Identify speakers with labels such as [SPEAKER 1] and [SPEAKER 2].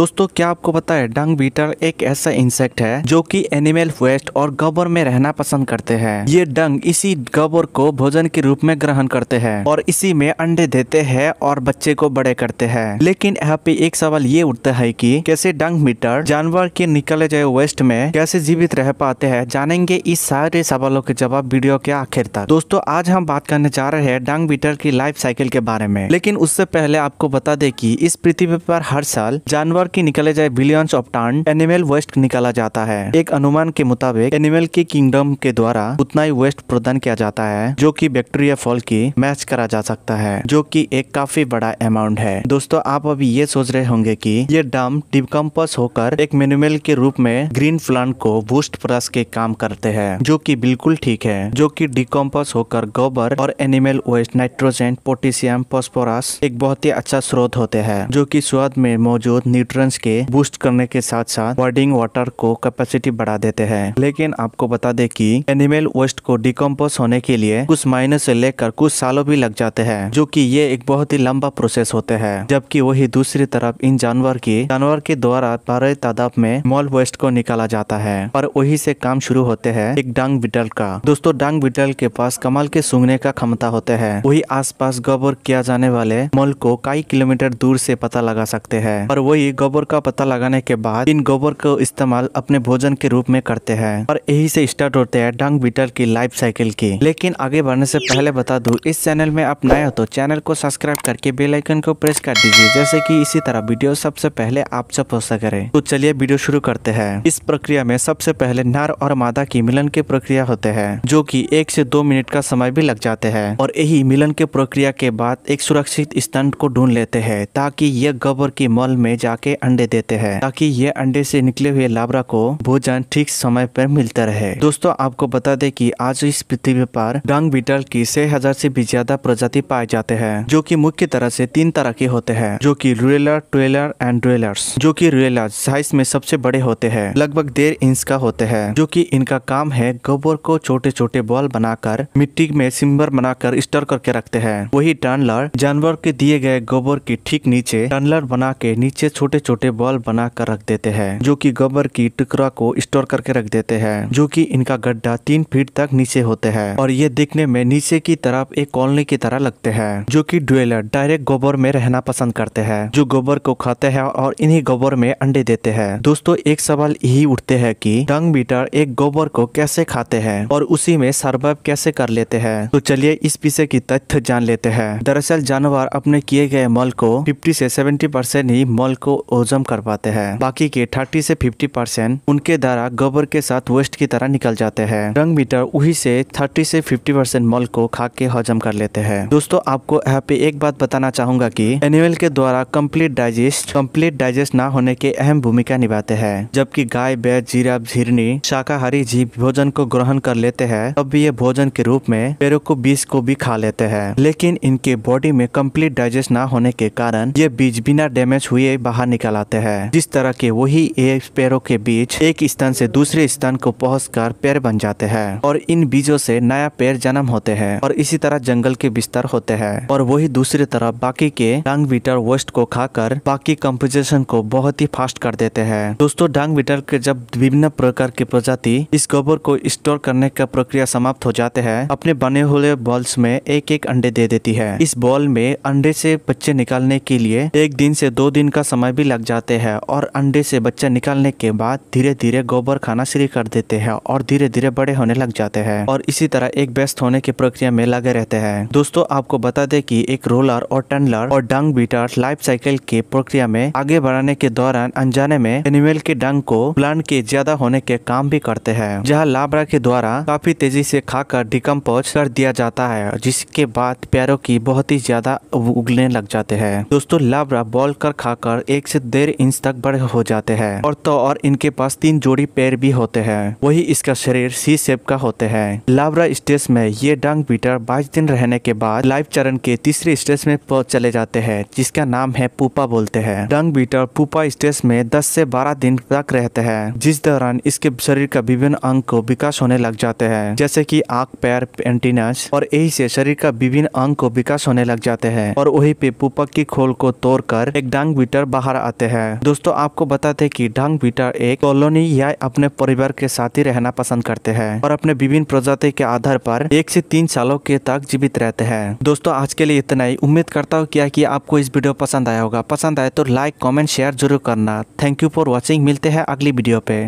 [SPEAKER 1] दोस्तों क्या आपको पता है डंग बीटल एक ऐसा इंसेक्ट है जो कि एनिमल वेस्ट और गबर में रहना पसंद करते हैं ये डंग इसी गबर को भोजन के रूप में ग्रहण करते हैं और इसी में अंडे देते हैं और बच्चे को बड़े करते हैं लेकिन यहाँ पे एक सवाल ये उठता है कि कैसे डंग बीटल जानवर के निकले जाए वेस्ट में कैसे जीवित रह पाते हैं जानेंगे इस सारे सवालों के जवाब वीडियो के आखिर तक दोस्तों आज हम बात करने जा रहे हैं डंग बीटल की लाइफ साइकिल के बारे में लेकिन उससे पहले आपको बता दे की इस पृथ्वी पर हर साल जानवर की निकाले जाए billions of ton animal waste निकाला जाता है एक अनुमान के मुताबिक एनिमल के किंगडम के द्वारा उतना ही वेस्ट प्रदान किया जाता है जो कि बैक्टीरिया फॉल की मैच करा जा सकता है जो कि एक काफी बड़ा अमाउंट है दोस्तों आप अभी ये सोच रहे होंगे कि ये डम डिपकम्पस होकर एक मिनिमल के रूप में ग्रीन प्लांट को बूस्ट प्रस के काम करते हैं जो कि बिल्कुल ठीक है जो कि डिकम्पस होकर गोबर और animal waste nitrogen potassium phosphorus एक बहुत ही अच्छा स्रोत होते हैं जो कि स्वाद में मौजूद न्यूट्रन रेस्टोरेंट्स के बूस्ट करने के साथ साथ बॉर्डिंग वाटर को कैपेसिटी बढ़ा देते हैं लेकिन आपको बता दे कि एनिमल वेस्ट को डिकम्पोज होने के लिए कुछ महीने से लेकर कुछ सालों भी लग जाते हैं जो की ये एक बहुत ही लंबा प्रोसेस होते हैं जबकि वही दूसरी तरफ इन जानवर की जानवर के द्वारा बड़े तादाद में मॉल वेस्ट को निकाला जाता है पर वही से काम शुरू होते हैं एक डांग बिटल का दोस्तों डांग बिटल के पास कमल के सूंघने का क्षमता होते हैं वही आसपास गोबर किया जाने वाले मॉल को कई किलोमीटर दूर से पता लगा सकते हैं पर वही गोबर का पता लगाने के बाद इन गोबर को इस्तेमाल अपने भोजन के रूप में करते हैं और यही से स्टार्ट होते हैं डंग बीटल की लाइफ साइकिल की लेकिन आगे बढ़ने से पहले बता दूं इस चैनल में आप नए हो तो चैनल को सब्सक्राइब करके बेल आइकन को प्रेस कर दीजिए जैसे कि इसी तरह वीडियो सबसे पहले आप सब हो सके तो चलिए वीडियो शुरू करते हैं इस प्रक्रिया में सबसे पहले नर और मादा की मिलन की प्रक्रिया होते हैं जो की एक से दो मिनट का समय भी लग जाते हैं और यही मिलन के प्रक्रिया के बाद एक सुरक्षित स्तन को ढूंढ लेते हैं ताकि यह गोबर की मल में जाके के अंडे देते हैं ताकि ये अंडे से निकले हुए लाबरा को भोजन ठीक समय पर मिलता रहे दोस्तों आपको बता दें कि आज इस पृथ्वी पर डंग बीटल की छह हजार से भी ज्यादा प्रजाति पाए जाते हैं जो कि मुख्य तरह से तीन तरह के होते हैं जो कि रूलर ट्वेलर एंड ड्वेलर्स जो कि रूलर साइज में सबसे बड़े होते हैं लगभग डेढ़ इंच का होते हैं जो कि इनका काम है गोबर को छोटे छोटे बॉल बनाकर मिट्टी में सिम्बर बनाकर स्टर करके रखते हैं वही टनलर जानवर के दिए गए गोबर के ठीक नीचे टनलर बना के नीचे छोटे छोटे बॉल बना कर रख देते हैं जो कि गोबर की टुकड़ा को स्टोर करके रख देते हैं जो कि इनका गड्ढा तीन फीट तक नीचे होते हैं और ये देखने में नीचे की तरफ एक कॉलोनी की तरह लगते हैं जो कि ड्वेलर डायरेक्ट गोबर में रहना पसंद करते हैं जो गोबर को खाते हैं और इन्हीं गोबर में अंडे देते हैं दोस्तों एक सवाल यही उठते है की डंग बीटर एक गोबर को कैसे खाते हैं और उसी में सर्वाइव कैसे कर लेते हैं तो चलिए इस विषय की तथ्य जान लेते हैं दरअसल जानवर अपने किए गए मल को फिफ्टी से सेवेंटी परसेंट ही मल को ओजम पाते हैं बाकी के 30 से 50 परसेंट उनके द्वारा गोबर के साथ वेस्ट की तरह निकल जाते हैं रंग मीटर वही से 30 से 50 परसेंट मल को खा के हजम कर लेते हैं दोस्तों आपको यहाँ पे एक बात बताना चाहूंगा कि एनिमल के द्वारा कंप्लीट डाइजेस्ट कंप्लीट डाइजेस्ट ना होने के अहम भूमिका निभाते हैं जबकि गाय बैल जीरा झिरनी शाकाहारी जीव भोजन को ग्रहण कर लेते हैं तब भी ये भोजन के रूप में पेड़ों को बीज को भी खा लेते हैं लेकिन इनके बॉडी में कंप्लीट डाइजेस्ट ना होने के कारण ये बीज बिना डैमेज हुए बाहर निकल आते हैं जिस तरह के वही एक पेड़ों के बीच एक स्थान से दूसरे स्थान को पहुँच कर पेड़ बन जाते हैं और इन बीजों से नया पेड़ जन्म होते हैं और इसी तरह जंगल के बिस्तर होते हैं और वही दूसरी तरफ बाकी के डांग बीटर वेस्ट को खाकर बाकी कम्पोजिशन को बहुत ही फास्ट कर देते हैं दोस्तों डांग बीटर के जब विभिन्न प्रकार की प्रजाति इस गोबर को स्टोर करने का प्रक्रिया समाप्त हो जाते हैं अपने बने हुए बॉल्स में एक एक अंडे दे देती है इस बॉल में अंडे से बच्चे निकालने के लिए एक दिन से दो दिन का समय भी लग जाते हैं और अंडे से बच्चा निकालने के बाद धीरे धीरे गोबर खाना शुरू कर देते हैं और धीरे धीरे बड़े होने लग जाते हैं और इसी तरह एक व्यस्त होने की प्रक्रिया में लगे रहते हैं दोस्तों आपको बता दे की एक रोलर और टनलर और डंग बीटर लाइफ साइकिल के प्रक्रिया में आगे बढ़ाने के दौरान अनजाने में एनिमल के डंग को प्लांट के ज्यादा होने के काम भी करते हैं जहाँ लाबरा के द्वारा काफी तेजी से खाकर डिकम्पोज कर दिया जाता है जिसके बाद पैरों की बहुत ही ज्यादा उगने लग जाते हैं दोस्तों लाबरा बॉल कर खाकर एक से देर इंच तक बड़े हो जाते हैं और तो और इनके पास तीन जोड़ी पैर भी होते हैं वही इसका शरीर सी सेप का होते हैं लावरा स्टेज में ये डंग बीटर बाईस दिन रहने के बाद लाइव चरण के तीसरे स्टेज में चले जाते हैं जिसका नाम है पुपा बोलते हैं डंग बीटर पुपा स्टेज में दस से बारह दिन तक रहते हैं जिस दौरान इसके शरीर का विभिन्न अंग को विकास होने लग जाते हैं जैसे की आंख पैर एंटीनस और यही से शरीर का विभिन्न अंग को विकास होने लग जाते हैं और वही पे पुपक की खोल को तोड़ कर एक डांग बीटर बाहर आते हैं दोस्तों आपको बताते कि डांग बीटर एक कॉलोनी या अपने परिवार के साथ ही रहना पसंद करते हैं और अपने विभिन्न प्रजाति के आधार पर एक से तीन सालों के तक जीवित रहते हैं दोस्तों आज के लिए इतना ही उम्मीद करता हूँ क्या की आपको इस वीडियो पसंद आया होगा पसंद आए तो लाइक कॉमेंट शेयर जरूर करना थैंक यू फॉर वॉचिंग मिलते हैं अगली वीडियो पे